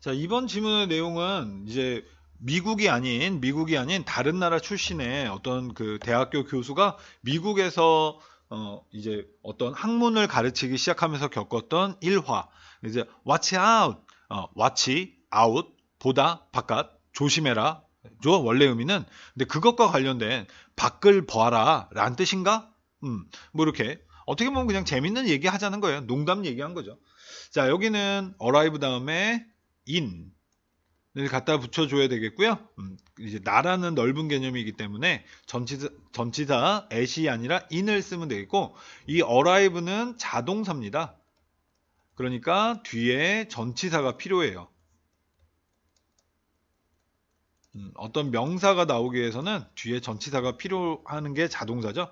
자, 이번 질문의 내용은 이제 미국이 아닌 미국이 아닌 다른 나라 출신의 어떤 그 대학교 교수가 미국에서 어 이제 어떤 학문을 가르치기 시작하면서 겪었던 일화 이제 watch out 어, watch out 보다 바깥 조심해라 저 원래 의미는 근데 그것과 관련된 밖을 봐라 라는 뜻인가 음뭐 이렇게 어떻게 보면 그냥 재밌는 얘기 하자는 거예요 농담 얘기한 거죠 자 여기는 arrive 다음에 인을 갖다 붙여줘야 되겠고요. 음, 이제 나라는 넓은 개념이기 때문에 전치사, 전치사 at이 아니라 in을 쓰면 되겠고 이 arrive는 자동사입니다. 그러니까 뒤에 전치사가 필요해요. 음, 어떤 명사가 나오기 위해서는 뒤에 전치사가 필요하는 게 자동사죠.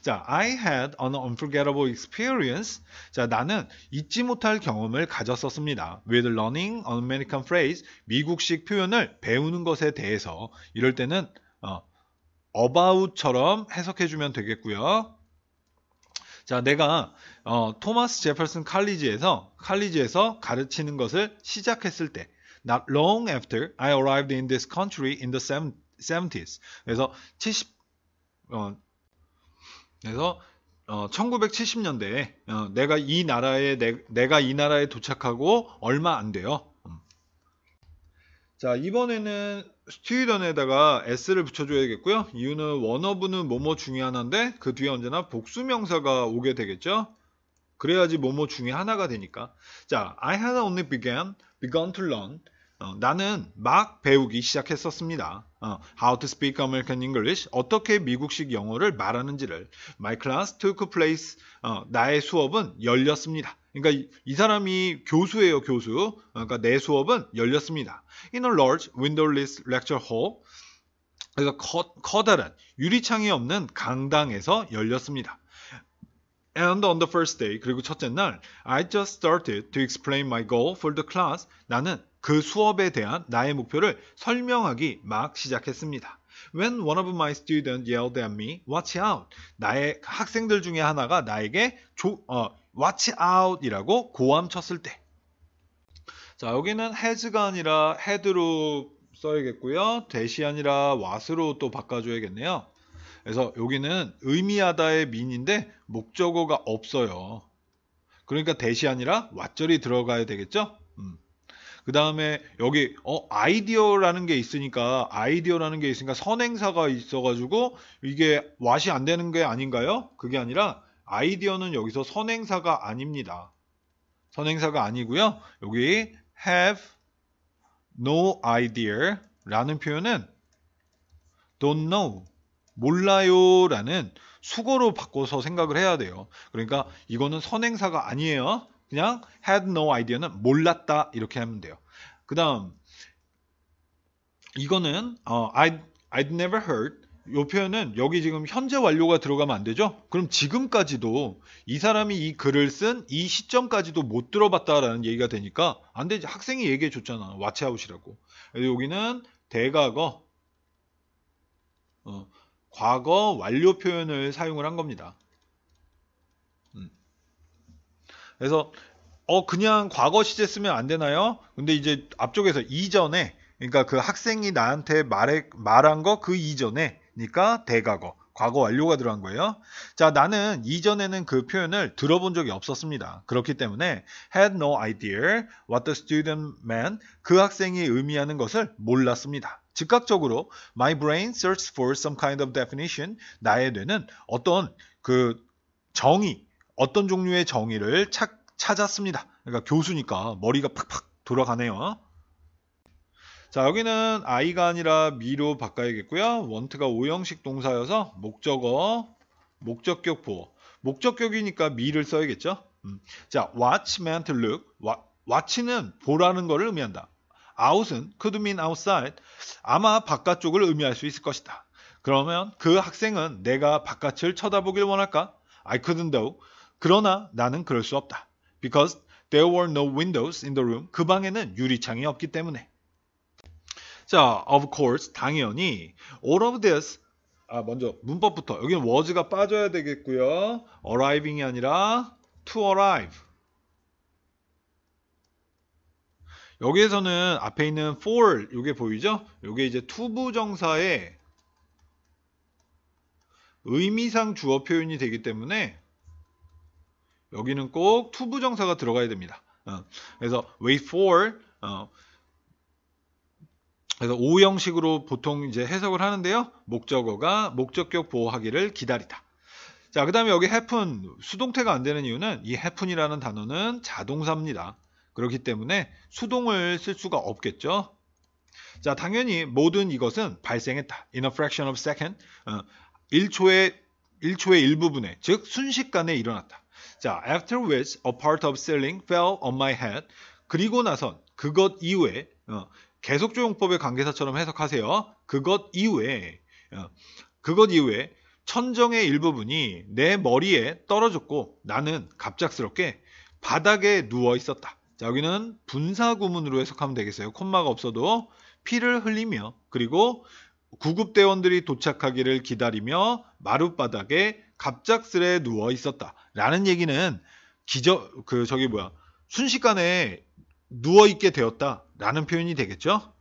자, I had an unforgettable experience. 자, 나는 잊지 못할 경험을 가졌었습니다. With learning an American phrase, 미국식 표현을 배우는 것에 대해서 이럴 때는 어, about처럼 해석해주면 되겠고요. 자, 내가 어, 토마스 제퍼슨 칼리지에서 칼리지에서 가르치는 것을 시작했을 때 Not long after I arrived in this country in the 70s. 그래서 70 어, 그래서 어, 1970년대에 어, 내가 이 나라에 내, 가이 나라에 도착하고 얼마 안 돼요. 음. 자 이번에는 스튜던에다가 s를 붙여줘야겠고요. 이유는 원어브는 뭐뭐 중요하나데그 뒤에 언제나 복수명사가 오게 되겠죠. 그래야지 뭐뭐 중에 하나가 되니까. 자, I had only began begun to learn. 어, 나는 막 배우기 시작했었습니다. 어, how to speak American English. 어떻게 미국식 영어를 말하는지를. My class took place. 어, 나의 수업은 열렸습니다. 그러니까 이, 이 사람이 교수예요, 교수. 어, 그러니까 내 수업은 열렸습니다. In a large windowless lecture hall. 그래서 커, 커다란 유리창이 없는 강당에서 열렸습니다. And on the first day, 그리고 첫째 날, I just started to explain my goal for the class. 나는 그 수업에 대한 나의 목표를 설명하기 막 시작했습니다. When one of my students yelled at me, watch out. 나의 학생들 중에 하나가 나에게 조, 어, watch out이라고 고함 쳤을 때. 자, 여기는 has가 아니라 head로 써야겠고요. 대시 아니라 was로 또 바꿔줘야겠네요. 그래서 여기는 의미하다의 민인데 목적어가 없어요. 그러니까 대시 아니라 왓절이 들어가야 되겠죠? 음. 그 다음에 여기 어 아이디어라는 게 있으니까 아이디어라는 게 있으니까 선행사가 있어가지고 이게 왓이 안 되는 게 아닌가요? 그게 아니라 아이디어는 여기서 선행사가 아닙니다. 선행사가 아니고요. 여기 have no idea 라는 표현은 don't know 몰라요라는 수고로 바꿔서 생각을 해야 돼요. 그러니까 이거는 선행사가 아니에요. 그냥 had no idea는 몰랐다 이렇게 하면 돼요. 그다음 이거는 어, I'd, I'd never heard 요 표현은 여기 지금 현재 완료가 들어가면 안 되죠? 그럼 지금까지도 이 사람이 이 글을 쓴 이 시점까지도 못 들어봤다라는 얘기가 되니까 안 되지. 학생이 얘기해 줬잖아. 왓츠아웃이라고. 여기는 대과거. 어, 과거 완료 표현을 사용을 한 겁니다. 음. 그래서 어 그냥 과거 시제 쓰면 안 되나요? 근데 이제 앞쪽에서 이전에 그러니까 그 학생이 나한테 말해, 말한 거 그 이전에 그러니까 대과거 과거 완료가 들어간 거예요. 자, 나는 이전에는 그 표현을 들어본 적이 없었습니다. 그렇기 때문에 had no idea what the student meant 그 학생이 의미하는 것을 몰랐습니다. 즉각적으로 my brain s e a r c h for some kind of definition 나의 뇌는 어떤 그 정의 어떤 종류의 정의를 찾, 찾았습니다. 그러니까 교수니까 머리가 팍팍 돌아가네요. 자 여기는 I가 아니라 미로 바꿔야겠고요. 원트가 5형식 동사여서 목적어, 목적격보, 목적격이니까 미를 써야겠죠. 음. 자 watch meant look, watch는 보라는 것을 의미한다. 아웃은 could mean outside 아마 바깥쪽을 의미할 수 있을 것이다. 그러면 그 학생은 내가 바깥을 쳐다보길 원할까? I couldn't though. 그러나 나는 그럴 수 없다. Because there were no windows in the room. 그 방에는 유리창이 없기 때문에. 자, of course, 당연히 all of this 아 먼저 문법부터 여기는 was가 빠져야 되겠고요. arriving이 아니라 to arrive. 여기에서는 앞에 있는 for 이게 보이죠? 이게 이제 투부정사의 의미상 주어 표현이 되기 때문에 여기는 꼭 투부정사가 들어가야 됩니다. 어, 그래서 wait for 어, 그래서 O 형식으로 보통 이제 해석을 하는데요. 목적어가 목적격 보호하기를 기다리다. 자, 그 다음에 여기 happen 수동태가 안 되는 이유는 이 happen이라는 단어는 자동사입니다. 그렇기 때문에 수동을 쓸 수가 없겠죠. 자, 당연히 모든 이것은 발생했다. in a fraction of second. 1초의 어, 1초의 일부분에 즉 순식간에 일어났다. 자, after which a part of ceiling fell on my head. 그리고 나선 그것 이후에 어, 계속 조용법의 관계사처럼 해석하세요. 그것 이후에 어, 그것 이후에 천정의 일부분이 내 머리에 떨어졌고 나는 갑작스럽게 바닥에 누워 있었다. 자, 여기는 분사구문으로 해석하면 되겠어요. 콤마가 없어도 피를 흘리며 그리고 구급대원들이 도착하기를 기다리며 마룻바닥에 갑작스레 누워 있었다. 라는 얘기는 기저, 그, 저기 뭐야. 순식간에 누워 있게 되었다. 라는 표현이 되겠죠?